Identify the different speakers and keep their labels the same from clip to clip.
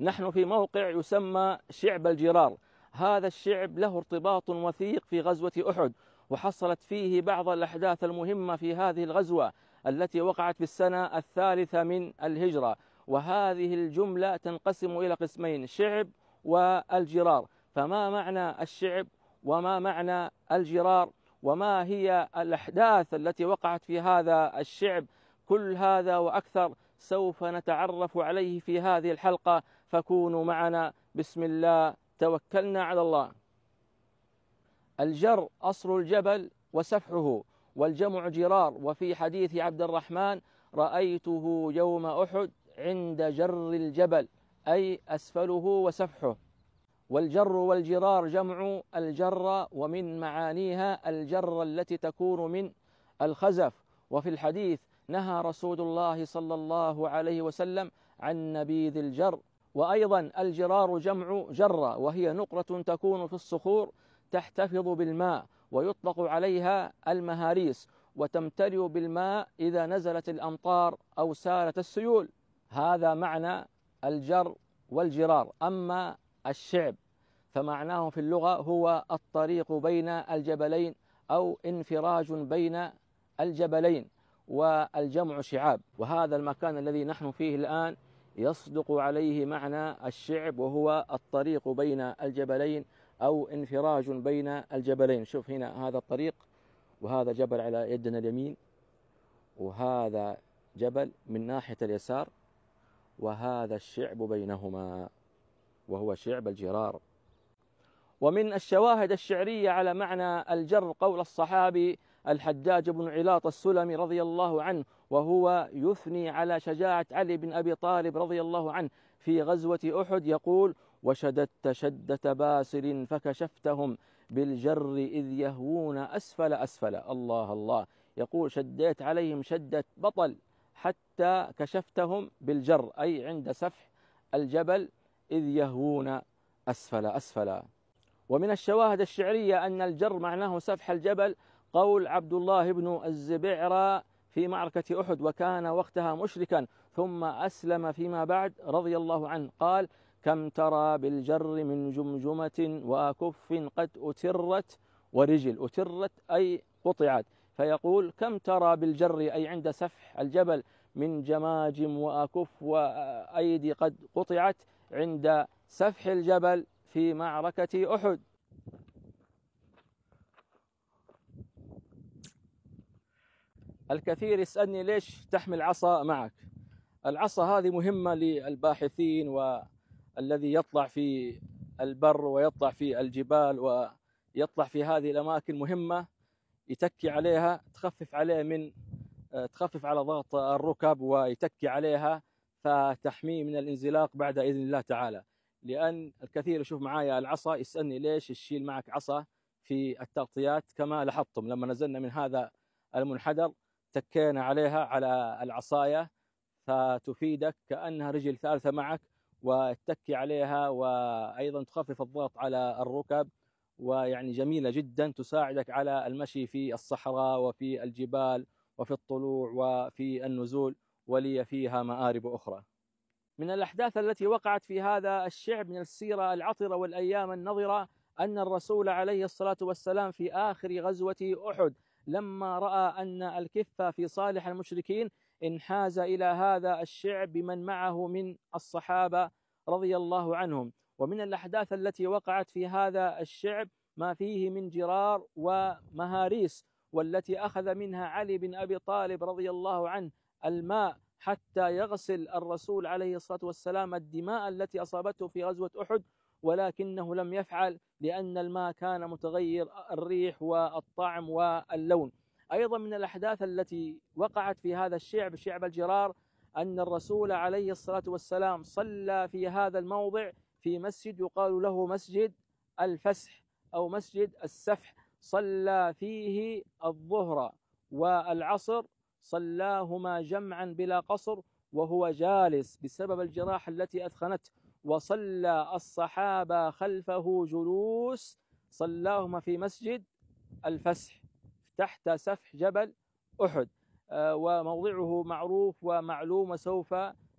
Speaker 1: نحن في موقع يسمى شعب الجرار هذا الشعب له ارتباط وثيق في غزوة أحد وحصلت فيه بعض الأحداث المهمة في هذه الغزوة التي وقعت في السنة الثالثة من الهجرة وهذه الجملة تنقسم إلى قسمين شعب والجرار فما معنى الشعب وما معنى الجرار وما هي الأحداث التي وقعت في هذا الشعب كل هذا وأكثر سوف نتعرف عليه في هذه الحلقة فكونوا معنا بسم الله توكلنا على الله الجر أصل الجبل وسفحه والجمع جرار وفي حديث عبد الرحمن رأيته يوم أحد عند جر الجبل أي أسفله وسفحه والجر والجرار جمع الجر ومن معانيها الجر التي تكون من الخزف وفي الحديث نهى رسول الله صلى الله عليه وسلم عن نبيذ الجر وأيضا الجرار جمع جرة وهي نقرة تكون في الصخور تحتفظ بالماء ويطلق عليها المهاريس وتمتلئ بالماء إذا نزلت الأمطار أو سالت السيول هذا معنى الجر والجرار أما الشعب فمعناه في اللغة هو الطريق بين الجبلين أو انفراج بين الجبلين والجمع شعاب وهذا المكان الذي نحن فيه الآن يصدق عليه معنى الشعب وهو الطريق بين الجبلين أو انفراج بين الجبلين شوف هنا هذا الطريق وهذا جبل على يدنا اليمين وهذا جبل من ناحية اليسار وهذا الشعب بينهما وهو شعب الجرار ومن الشواهد الشعرية على معنى الجر قول الصحابي الحجاج بن علاط السلمي رضي الله عنه وهو يثني على شجاعة علي بن أبي طالب رضي الله عنه في غزوة أحد يقول وشددت شدة باسل فكشفتهم بالجر إذ يهوون أسفل أسفل الله الله يقول شديت عليهم شدة بطل حتى كشفتهم بالجر أي عند سفح الجبل إذ يهوون أسفل أسفل ومن الشواهد الشعرية أن الجر معناه سفح الجبل قول عبد الله بن الزبعرى في معركة أحد وكان وقتها مشركا ثم أسلم فيما بعد رضي الله عنه قال كم ترى بالجر من جمجمة وأكف قد أترت ورجل أترت أي قطعت فيقول كم ترى بالجر أي عند سفح الجبل من جماجم وأكف وأيدي قد قطعت عند سفح الجبل في معركة أحد الكثير يسألني ليش تحمل عصا معك العصا هذه مهمة للباحثين والذي يطلع في البر ويطلع في الجبال ويطلع في هذه الأماكن مهمة يتكي عليها تخفف عليه من تخفف على ضغط الركب ويتكي عليها فتحميه من الانزلاق بعد إذن الله تعالى لأن الكثير يشوف معايا العصا يسألني ليش تشيل معك عصا في التغطيات كما لاحظتم لما نزلنا من هذا المنحدر اتكينا عليها على العصاية فتفيدك كأنها رجل ثالثة معك وتكي عليها وأيضا تخفف الضغط على الركب ويعني جميلة جدا تساعدك على المشي في الصحراء وفي الجبال وفي الطلوع وفي النزول ولي فيها مآرب أخرى من الأحداث التي وقعت في هذا الشعب من السيرة العطرة والأيام النظرة أن الرسول عليه الصلاة والسلام في آخر غزوة أحد لما رأى أن الكفة في صالح المشركين انحاز إلى هذا الشعب بمن معه من الصحابة رضي الله عنهم ومن الأحداث التي وقعت في هذا الشعب ما فيه من جرار ومهاريس والتي أخذ منها علي بن أبي طالب رضي الله عنه الماء حتى يغسل الرسول عليه الصلاة والسلام الدماء التي أصابته في غزوة أحد ولكنه لم يفعل لأن الماء كان متغير الريح والطعم واللون أيضا من الأحداث التي وقعت في هذا الشعب شعب الجرار أن الرسول عليه الصلاة والسلام صلى في هذا الموضع في مسجد يقال له مسجد الفسح أو مسجد السفح صلى فيه الظهر والعصر صلاهما جمعا بلا قصر وهو جالس بسبب الجراح التي أثخنته وصلى الصحابة خلفه جلوس صلاهما في مسجد الفسح تحت سفح جبل أحد آه، وموضعه معروف ومعلوم وسوف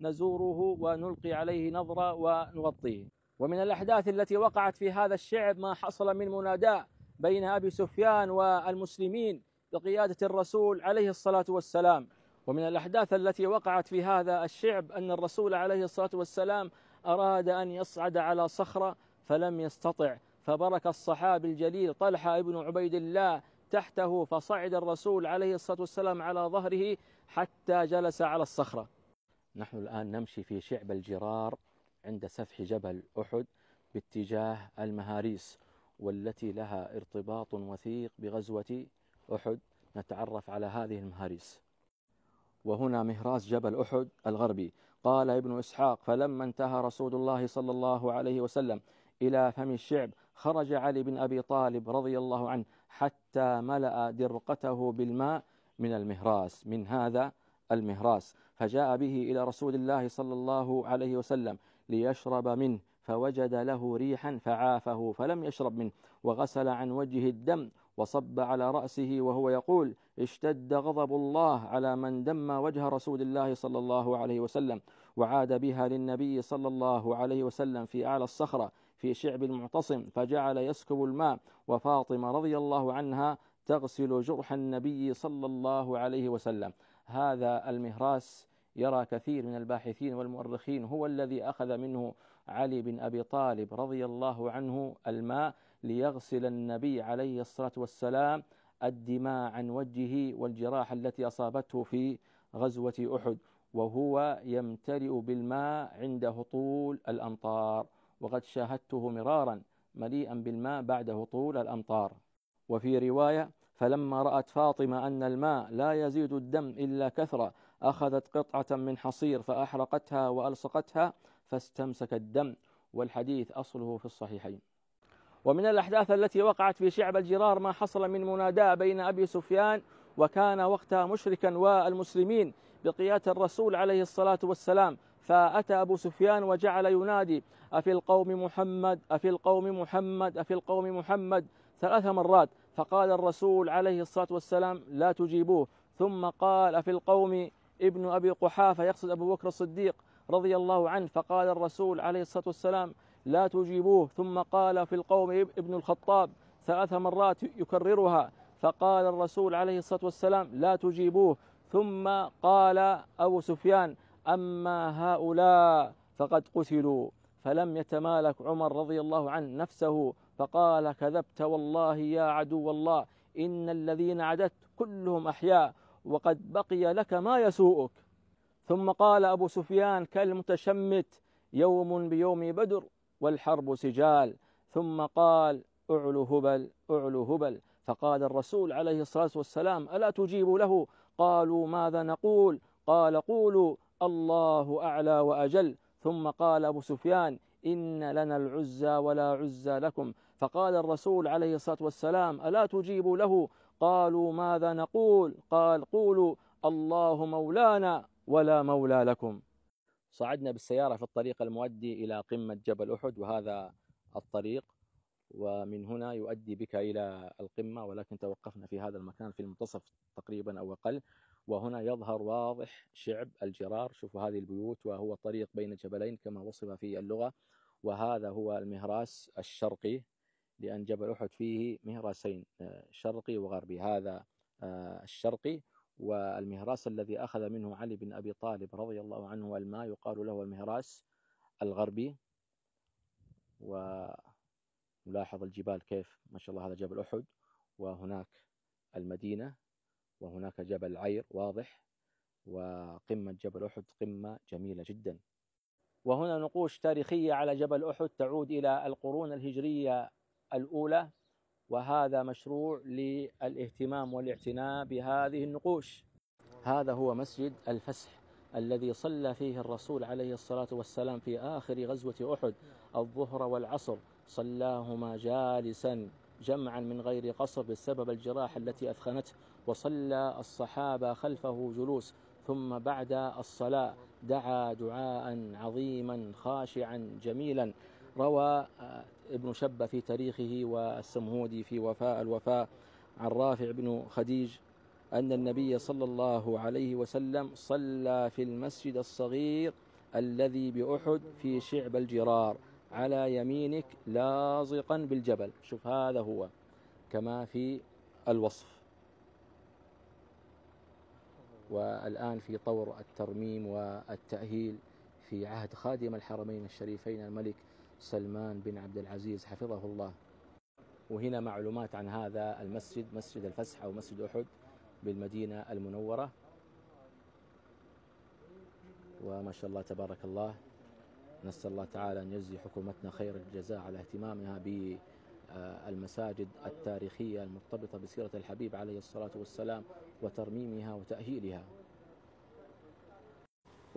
Speaker 1: نزوره ونلقي عليه نظرة ونغطيه ومن الأحداث التي وقعت في هذا الشعب ما حصل من مناداة بين أبي سفيان والمسلمين بقيادة الرسول عليه الصلاة والسلام ومن الأحداث التي وقعت في هذا الشعب أن الرسول عليه الصلاة والسلام أراد أن يصعد على صخرة فلم يستطع فبرك الصحابي الجليل طلحة بن عبيد الله تحته فصعد الرسول عليه الصلاة والسلام على ظهره حتى جلس على الصخرة نحن الآن نمشي في شعب الجرار عند سفح جبل أحد باتجاه المهاريس والتي لها ارتباط وثيق بغزوة أحد نتعرف على هذه المهاريس وهنا مهراس جبل أحد الغربي قال ابن إسحاق فلما انتهى رسول الله صلى الله عليه وسلم إلى فم الشعب خرج علي بن أبي طالب رضي الله عنه حتى ملأ درقته بالماء من المهراس من هذا المهراس فجاء به إلى رسول الله صلى الله عليه وسلم ليشرب منه فوجد له ريحا فعافه فلم يشرب منه وغسل عن وجهه الدم وصب على رأسه وهو يقول اشتد غضب الله على من دم وجه رسول الله صلى الله عليه وسلم وعاد بها للنبي صلى الله عليه وسلم في أعلى الصخرة في شعب المعتصم فجعل يسكب الماء وفاطمة رضي الله عنها تغسل جرح النبي صلى الله عليه وسلم هذا المهراس يرى كثير من الباحثين والمؤرخين هو الذي أخذ منه علي بن أبي طالب رضي الله عنه الماء ليغسل النبي عليه الصلاة والسلام الدماء عن وجهه والجراح التي أصابته في غزوة أحد وهو يمتلئ بالماء عند هطول الأمطار وقد شاهدته مرارا مليئا بالماء بعد هطول الأمطار وفي رواية فلما رأت فاطمة أن الماء لا يزيد الدم إلا كثرة أخذت قطعة من حصير فأحرقتها وألصقتها فاستمسك الدم والحديث أصله في الصحيحين ومن الأحداث التي وقعت في شعب الجرار ما حصل من مناداة بين أبي سفيان وكان وقتها مشركا والمسلمين بقيادة الرسول عليه الصلاة والسلام فأتى أبو سفيان وجعل ينادي أفي القوم محمد أفي القوم محمد أفي القوم محمد ثلاث مرات فقال الرسول عليه الصلاة والسلام لا تجيبوه ثم قال أفي القوم ابن أبي قحافة يقصد أبو بكر الصديق رضي الله عنه فقال الرسول عليه الصلاة والسلام لا تجيبوه ثم قال في القوم ابن الخطاب ثلاث مرات يكررها فقال الرسول عليه الصلاة والسلام لا تجيبوه ثم قال أبو سفيان أما هؤلاء فقد قتلوا فلم يتمالك عمر رضي الله عنه نفسه فقال كذبت والله يا عدو الله إن الذين عددت كلهم أحياء وقد بقي لك ما يسوءك ثم قال أبو سفيان كالمتشمت يوم بيوم بدر والحرب سجال ثم قال اعلو هبل اعلو هبل فقال الرسول عليه الصلاة والسلام ألا تجيبوا له قالوا ماذا نقول قال قولوا الله أعلى وأجل ثم قال أبو سفيان إن لنا العزى ولا عزى لكم فقال الرسول عليه الصلاة والسلام ألا تجيبوا له قالوا ماذا نقول قال قولوا الله مولانا ولا مولى لكم صعدنا بالسيارة في الطريق المؤدي إلى قمة جبل أحد وهذا الطريق ومن هنا يؤدي بك إلى القمة ولكن توقفنا في هذا المكان في المنتصف تقريبا أو أقل وهنا يظهر واضح شعب الجرار شوفوا هذه البيوت وهو طريق بين جبلين كما وصف في اللغة وهذا هو المهراس الشرقي لأن جبل أحد فيه مهراسين آه، شرقي وغربي هذا آه، الشرقي والمهراس الذي أخذ منه علي بن أبي طالب رضي الله عنه الماء يقال له المهراس الغربي ونلاحظ الجبال كيف ما شاء الله هذا جبل أحد وهناك المدينة وهناك جبل عير واضح وقمة جبل أحد قمة جميلة جدا وهنا نقوش تاريخية على جبل أحد تعود إلى القرون الهجرية الأولى وهذا مشروع للاهتمام والاعتناء بهذه النقوش هذا هو مسجد الفسح الذي صلى فيه الرسول عليه الصلاة والسلام في آخر غزوة أحد الظهر والعصر صلاهما جالسا جمعا من غير قصر بسبب الجراح التي أثخنته وصلى الصحابة خلفه جلوس ثم بعد الصلاة دعا دعاء عظيما خاشعا جميلا روى ابن شبة في تاريخه والسمهودي في وفاء الوفاء عن رافع بن خديج أن النبي صلى الله عليه وسلم صلى في المسجد الصغير الذي بأحد في شعب الجرار على يمينك لاصقا بالجبل شوف هذا هو كما في الوصف والآن في طور الترميم والتأهيل في عهد خادم الحرمين الشريفين الملك سلمان بن عبد العزيز حفظه الله وهنا معلومات عن هذا المسجد مسجد الفسح أو مسجد أحد بالمدينة المنورة وما شاء الله تبارك الله نسأل الله تعالى أن يجزي حكومتنا خير الجزاء على اهتمامها بالمساجد التاريخية المرتبطة بسيرة الحبيب عليه الصلاة والسلام وترميمها وتأهيلها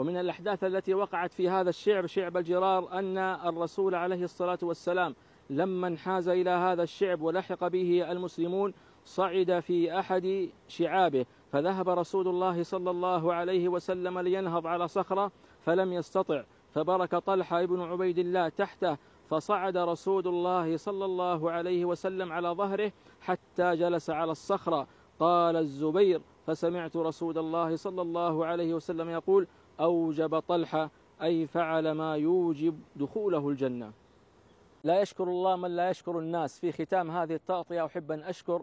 Speaker 1: ومن الأحداث التي وقعت في هذا الشعب شعب الجرار أن الرسول عليه الصلاة والسلام لما انحاز إلى هذا الشعب ولحق به المسلمون صعد في أحد شعابه فذهب رسول الله صلى الله عليه وسلم لينهض على صخرة فلم يستطع فبرك طلحة بن عبيد الله تحته فصعد رسول الله صلى الله عليه وسلم على ظهره حتى جلس على الصخرة قال الزبير فسمعت رسول الله صلى الله عليه وسلم يقول أوجب طلحة أي فعل ما يوجب دخوله الجنة لا يشكر الله من لا يشكر الناس في ختام هذه التغطية أحب أن أشكر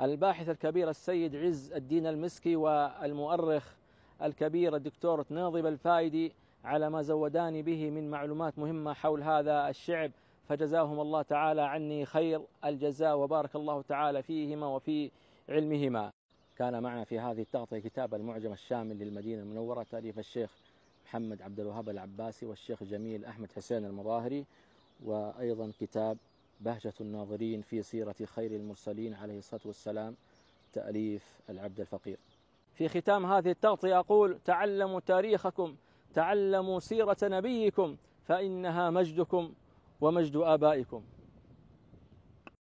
Speaker 1: الباحث الكبير السيد عز الدين المسكي والمؤرخ الكبير الدكتور ناظب الفايدي على ما زوداني به من معلومات مهمة حول هذا الشعب فجزاهم الله تعالى عني خير الجزاء وبارك الله تعالى فيهما وفي علمهما كان معنا في هذه التغطية كتاب المعجم الشامل للمدينة المنورة تأليف الشيخ محمد عبد الوهاب العباسي والشيخ جميل أحمد حسين المظاهري وأيضا كتاب بهجة الناظرين في سيرة خير المرسلين عليه الصلاة والسلام تأليف العبد الفقير في ختام هذه التغطية أقول تعلموا تاريخكم تعلموا سيرة نبيكم فإنها مجدكم ومجد آبائكم